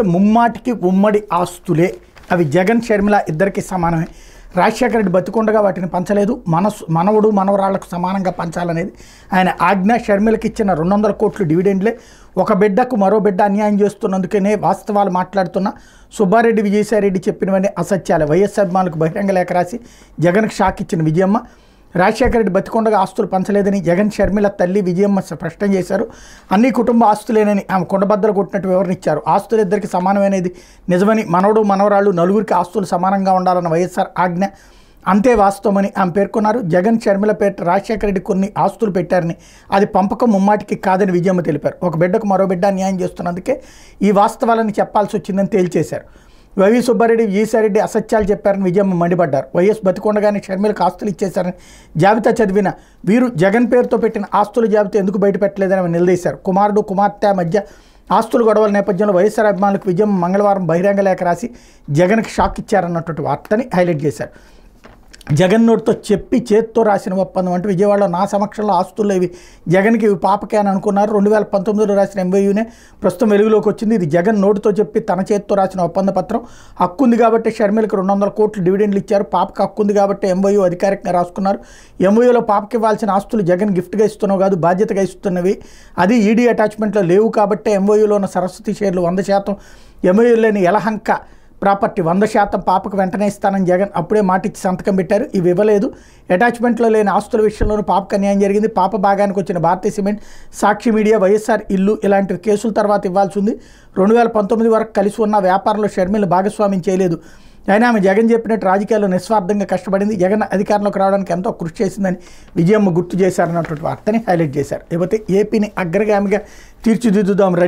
రాష్ట్రం ముమ్మాటికి ఉమ్మడి ఆస్తులే అవి జగన్ షర్మిల ఇద్దరికి సమానమే రాజశేఖర రెడ్డి బతికుండగా వాటిని పంచలేదు మనసు మనవడు మనవరాళ్లకు సమానంగా పంచాలనేది ఆయన ఆజ్ఞ షర్మిలకి ఇచ్చిన రెండు వందల కోట్లు డివిడెండ్లే ఒక బిడ్డకు మరో బిడ్డ అన్యాయం చేస్తున్నందుకనే వాస్తవాలు మాట్లాడుతున్న సుబ్బారెడ్డి విజయసాయి రెడ్డి చెప్పినవన్నీ అసత్యాలు వైఎస్ అభిమానులకు బహిరంగ లేఖ రాసి జగన్కి షాక్ ఇచ్చిన విజయమ్మ రాజశేఖర రెడ్డి బతికొండగా ఆస్తులు పంచలేదని జగన్ షర్మిల తల్లి విజయమ్మ స్పష్టం చేశారు అన్ని కుటుంబ ఆస్తులేనని ఆమె కొండబద్దలు కొట్టినట్టు వివరణ ఆస్తులు ఇద్దరికి సమానమైనది నిజమని మనవడు మనవరాళ్ళు నలుగురికి ఆస్తులు సమానంగా ఉండాలన్న వైఎస్ఆర్ ఆజ్ఞ అంతే వాస్తవమని ఆమె పేర్కొన్నారు జగన్ షర్మిల పేట రాజశేఖర రెడ్డి కొన్ని ఆస్తులు పెట్టారని అది పంపకం ముమ్మాటికి కాదని విజయమ్మ తెలిపారు ఒక బిడ్డకు మరో బిడ్డ న్యాయం చేస్తున్నందుకే ఈ వాస్తవాలను చెప్పాల్సి వచ్చిందని తేల్చేశారు వైవి సుబ్బారెడ్డి ఈసారెడ్డి అసత్యాలు చెప్పారని విజయమ్మ మండిపడ్డారు వైఎస్ బతికొండగానే షర్మిలకు ఆస్తులు ఇచ్చేశారని జాబితా చదివిన వీరు జగన్ పేరుతో పెట్టిన ఆస్తుల జాబితా ఎందుకు బయటపెట్టలేదని నిలదీశారు కుమారుడు కుమార్తె మధ్య ఆస్తులు గొడవల నేపథ్యంలో వైఎస్ఆర్ అభిమానులకు విజయం మంగళవారం బహిరంగ లేఖ రాసి జగన్కి షాక్ ఇచ్చారన్నటువంటి వార్తని హైలైట్ చేశారు జగన్నోడితో చెప్పి చేత్తో రాసిన ఒప్పందం అంటే విజయవాడలో నా సమక్షంలో ఆస్తులు ఇవి జగన్కి ఇవి పాపకే అని అనుకున్నారు రెండు వేల పంతొమ్మిదిలో రాసిన ఎంబీయూనే ప్రస్తుతం వెలుగులోకి వచ్చింది ఇది జగన్ నోటితో చెప్పి తన చేత్తో రాసిన ఒప్పంద పత్రం హక్కుంది కాబట్టి షర్మిలకు రెండు వందల కోట్లు డివిడెండ్లు ఇచ్చారు పాపకి హక్కుంది కాబట్టి ఎంబీయూ అధికారికంగా రాసుకున్నారు ఎంబీయూలో పాపకి ఇవ్వాల్సిన ఆస్తులు జగన్ గిఫ్ట్గా ఇస్తున్నావు కాదు బాధ్యతగా ఇస్తున్నవి అది ఈడీ e అటాచ్మెంట్లో లేవు కాబట్టి ఎంబీయూలో ఉన్న సరస్వతి షేర్లు వంద శాతం లేని ఎలహంక ప్రాపర్టీ వంద శాతం పాపకు వెంటనే ఇస్తానని జగన్ అప్పుడే మాట ఇచ్చి సంతకం పెట్టారు ఇవి ఇవ్వలేదు అటాచ్మెంట్లో లేని ఆస్తుల విషయంలోనూ పాపకు అన్యాయం జరిగింది పాప భాగానికి వచ్చిన భారతీయ సిమెంట్ సాక్షి మీడియా వైఎస్ఆర్ ఇల్లు ఇలాంటి కేసుల తర్వాత ఇవ్వాల్సి ఉంది రెండు వేల పంతొమ్మిది వరకు కలిసి ఉన్న వ్యాపారంలో షర్మిలు భాగస్వామ్యం చేయలేదు అయినా ఆమె జగన్ చెప్పినట్టు రాజకీయాల్లో నిస్వార్థంగా కష్టపడింది జగన్ అధికారంలోకి రావడానికి ఎంతో కృషి చేసిందని విజయమ్మ గుర్తు చేశారన్నటువంటి వార్తని హైలైట్ చేశారు లేకపోతే ఏపీని అగ్రగామిగా తీర్చిదిద్దుదాం